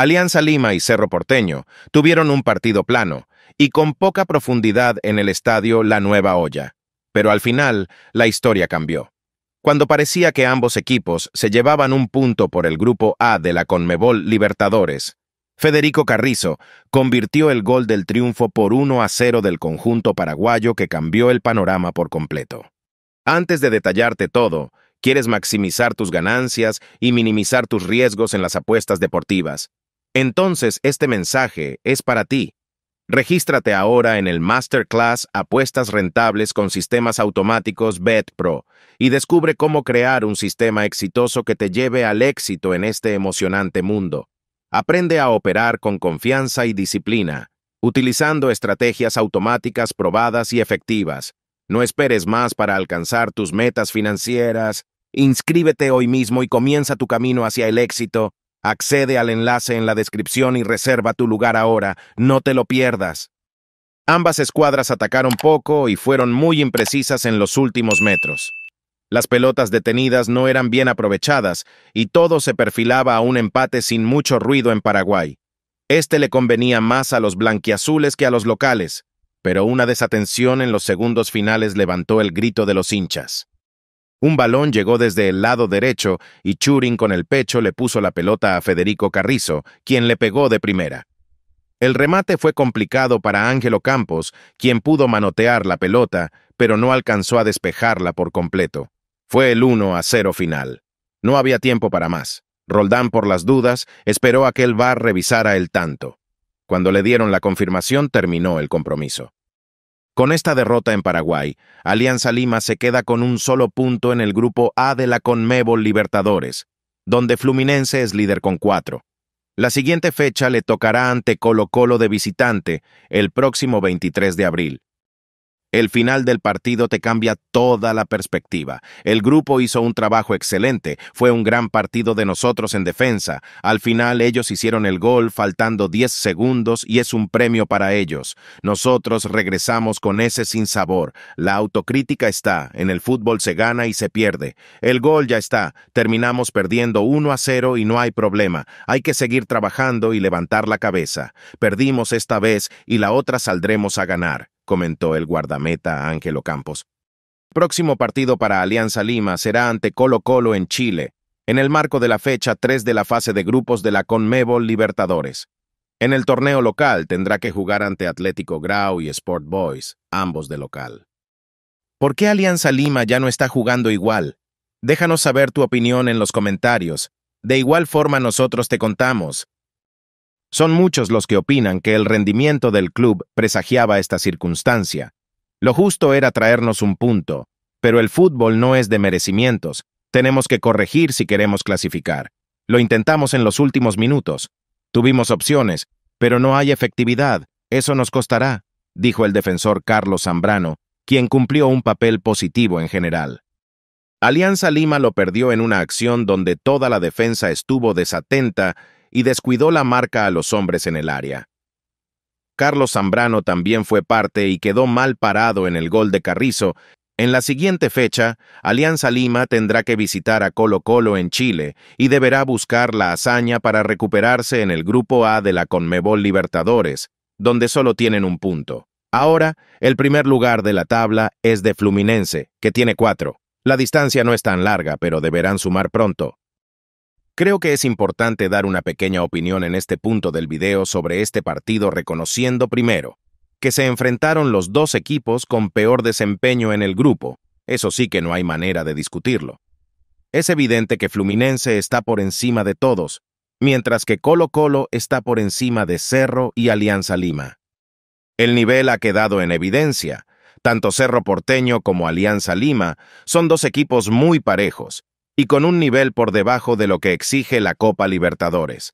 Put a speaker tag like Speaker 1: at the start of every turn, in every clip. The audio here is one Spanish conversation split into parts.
Speaker 1: Alianza Lima y Cerro Porteño tuvieron un partido plano y con poca profundidad en el estadio La Nueva Olla. Pero al final, la historia cambió. Cuando parecía que ambos equipos se llevaban un punto por el grupo A de la Conmebol Libertadores, Federico Carrizo convirtió el gol del triunfo por 1 a 0 del conjunto paraguayo que cambió el panorama por completo. Antes de detallarte todo, quieres maximizar tus ganancias y minimizar tus riesgos en las apuestas deportivas. Entonces este mensaje es para ti. Regístrate ahora en el Masterclass Apuestas Rentables con Sistemas Automáticos Pro y descubre cómo crear un sistema exitoso que te lleve al éxito en este emocionante mundo. Aprende a operar con confianza y disciplina, utilizando estrategias automáticas probadas y efectivas. No esperes más para alcanzar tus metas financieras. Inscríbete hoy mismo y comienza tu camino hacia el éxito. Accede al enlace en la descripción y reserva tu lugar ahora, no te lo pierdas. Ambas escuadras atacaron poco y fueron muy imprecisas en los últimos metros. Las pelotas detenidas no eran bien aprovechadas y todo se perfilaba a un empate sin mucho ruido en Paraguay. Este le convenía más a los blanquiazules que a los locales, pero una desatención en los segundos finales levantó el grito de los hinchas. Un balón llegó desde el lado derecho y Churin con el pecho le puso la pelota a Federico Carrizo, quien le pegó de primera. El remate fue complicado para Ángelo Campos, quien pudo manotear la pelota, pero no alcanzó a despejarla por completo. Fue el 1 a 0 final. No había tiempo para más. Roldán, por las dudas, esperó a que el VAR revisara el tanto. Cuando le dieron la confirmación, terminó el compromiso. Con esta derrota en Paraguay, Alianza Lima se queda con un solo punto en el grupo A de la Conmebol Libertadores, donde Fluminense es líder con cuatro. La siguiente fecha le tocará ante Colo Colo de visitante, el próximo 23 de abril. El final del partido te cambia toda la perspectiva. El grupo hizo un trabajo excelente, fue un gran partido de nosotros en defensa. Al final ellos hicieron el gol faltando 10 segundos y es un premio para ellos. Nosotros regresamos con ese sin sabor. La autocrítica está, en el fútbol se gana y se pierde. El gol ya está, terminamos perdiendo 1 a 0 y no hay problema. Hay que seguir trabajando y levantar la cabeza. Perdimos esta vez y la otra saldremos a ganar comentó el guardameta Ángelo Campos. Próximo partido para Alianza Lima será ante Colo Colo en Chile, en el marco de la fecha 3 de la fase de grupos de la Conmebol Libertadores. En el torneo local tendrá que jugar ante Atlético Grau y Sport Boys, ambos de local. ¿Por qué Alianza Lima ya no está jugando igual? Déjanos saber tu opinión en los comentarios. De igual forma nosotros te contamos son muchos los que opinan que el rendimiento del club presagiaba esta circunstancia. Lo justo era traernos un punto, pero el fútbol no es de merecimientos, tenemos que corregir si queremos clasificar. Lo intentamos en los últimos minutos. Tuvimos opciones, pero no hay efectividad, eso nos costará, dijo el defensor Carlos Zambrano, quien cumplió un papel positivo en general. Alianza Lima lo perdió en una acción donde toda la defensa estuvo desatenta y descuidó la marca a los hombres en el área. Carlos Zambrano también fue parte y quedó mal parado en el gol de Carrizo. En la siguiente fecha, Alianza Lima tendrá que visitar a Colo Colo en Chile y deberá buscar la hazaña para recuperarse en el Grupo A de la Conmebol Libertadores, donde solo tienen un punto. Ahora, el primer lugar de la tabla es de Fluminense, que tiene cuatro. La distancia no es tan larga, pero deberán sumar pronto. Creo que es importante dar una pequeña opinión en este punto del video sobre este partido reconociendo primero que se enfrentaron los dos equipos con peor desempeño en el grupo, eso sí que no hay manera de discutirlo. Es evidente que Fluminense está por encima de todos, mientras que Colo Colo está por encima de Cerro y Alianza Lima. El nivel ha quedado en evidencia, tanto Cerro Porteño como Alianza Lima son dos equipos muy parejos, y con un nivel por debajo de lo que exige la Copa Libertadores.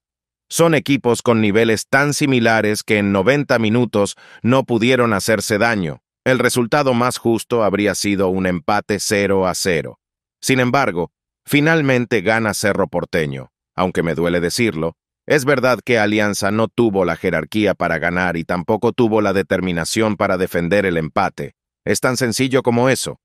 Speaker 1: Son equipos con niveles tan similares que en 90 minutos no pudieron hacerse daño. El resultado más justo habría sido un empate 0 a 0. Sin embargo, finalmente gana Cerro Porteño. Aunque me duele decirlo, es verdad que Alianza no tuvo la jerarquía para ganar y tampoco tuvo la determinación para defender el empate. Es tan sencillo como eso.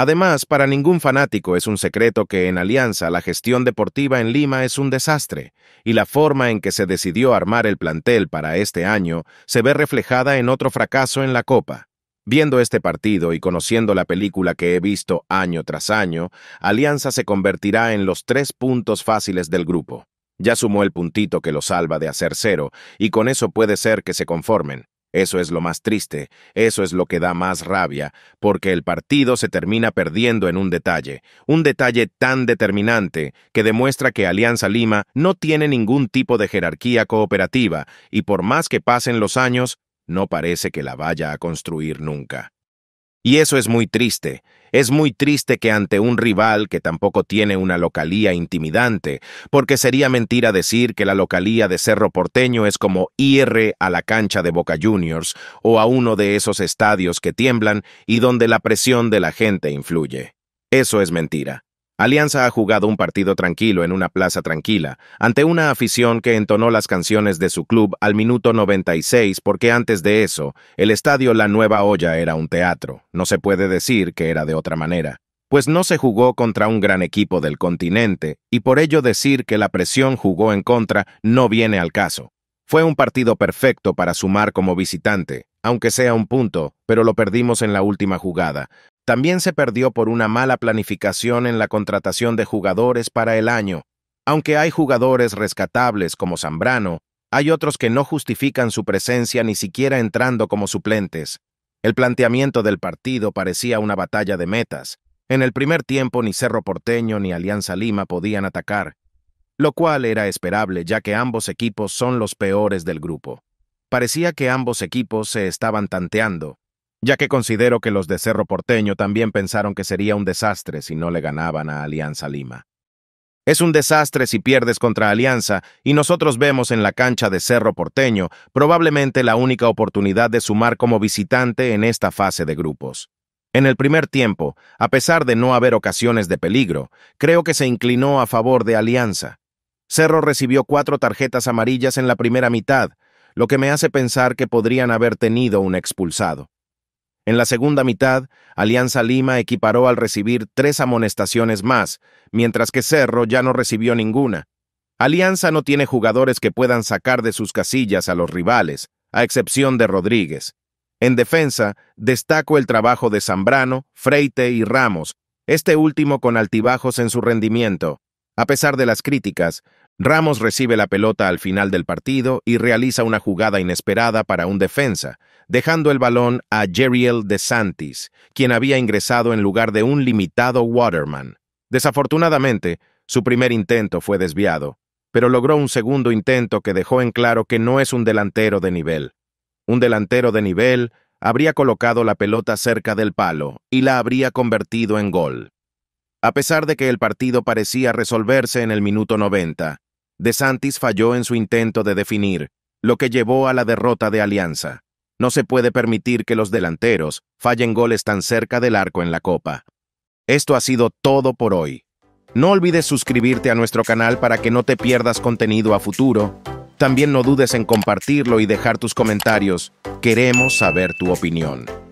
Speaker 1: Además, para ningún fanático es un secreto que en Alianza la gestión deportiva en Lima es un desastre, y la forma en que se decidió armar el plantel para este año se ve reflejada en otro fracaso en la Copa. Viendo este partido y conociendo la película que he visto año tras año, Alianza se convertirá en los tres puntos fáciles del grupo. Ya sumó el puntito que lo salva de hacer cero, y con eso puede ser que se conformen. Eso es lo más triste, eso es lo que da más rabia, porque el partido se termina perdiendo en un detalle, un detalle tan determinante que demuestra que Alianza Lima no tiene ningún tipo de jerarquía cooperativa y por más que pasen los años, no parece que la vaya a construir nunca. Y eso es muy triste. Es muy triste que ante un rival que tampoco tiene una localía intimidante, porque sería mentira decir que la localía de Cerro Porteño es como ir a la cancha de Boca Juniors o a uno de esos estadios que tiemblan y donde la presión de la gente influye. Eso es mentira. Alianza ha jugado un partido tranquilo en una plaza tranquila, ante una afición que entonó las canciones de su club al minuto 96 porque antes de eso, el estadio La Nueva Olla era un teatro, no se puede decir que era de otra manera, pues no se jugó contra un gran equipo del continente, y por ello decir que la presión jugó en contra no viene al caso. Fue un partido perfecto para sumar como visitante, aunque sea un punto, pero lo perdimos en la última jugada, también se perdió por una mala planificación en la contratación de jugadores para el año. Aunque hay jugadores rescatables como Zambrano, hay otros que no justifican su presencia ni siquiera entrando como suplentes. El planteamiento del partido parecía una batalla de metas. En el primer tiempo ni Cerro Porteño ni Alianza Lima podían atacar, lo cual era esperable ya que ambos equipos son los peores del grupo. Parecía que ambos equipos se estaban tanteando, ya que considero que los de Cerro Porteño también pensaron que sería un desastre si no le ganaban a Alianza Lima. Es un desastre si pierdes contra Alianza y nosotros vemos en la cancha de Cerro Porteño probablemente la única oportunidad de sumar como visitante en esta fase de grupos. En el primer tiempo, a pesar de no haber ocasiones de peligro, creo que se inclinó a favor de Alianza. Cerro recibió cuatro tarjetas amarillas en la primera mitad, lo que me hace pensar que podrían haber tenido un expulsado. En la segunda mitad, Alianza Lima equiparó al recibir tres amonestaciones más, mientras que Cerro ya no recibió ninguna. Alianza no tiene jugadores que puedan sacar de sus casillas a los rivales, a excepción de Rodríguez. En defensa, destaco el trabajo de Zambrano, Freite y Ramos, este último con altibajos en su rendimiento. A pesar de las críticas, Ramos recibe la pelota al final del partido y realiza una jugada inesperada para un defensa, dejando el balón a Jeriel DeSantis, quien había ingresado en lugar de un limitado Waterman. Desafortunadamente, su primer intento fue desviado, pero logró un segundo intento que dejó en claro que no es un delantero de nivel. Un delantero de nivel habría colocado la pelota cerca del palo y la habría convertido en gol. A pesar de que el partido parecía resolverse en el minuto 90, DeSantis falló en su intento de definir, lo que llevó a la derrota de Alianza. No se puede permitir que los delanteros fallen goles tan cerca del arco en la Copa. Esto ha sido todo por hoy. No olvides suscribirte a nuestro canal para que no te pierdas contenido a futuro. También no dudes en compartirlo y dejar tus comentarios. Queremos saber tu opinión.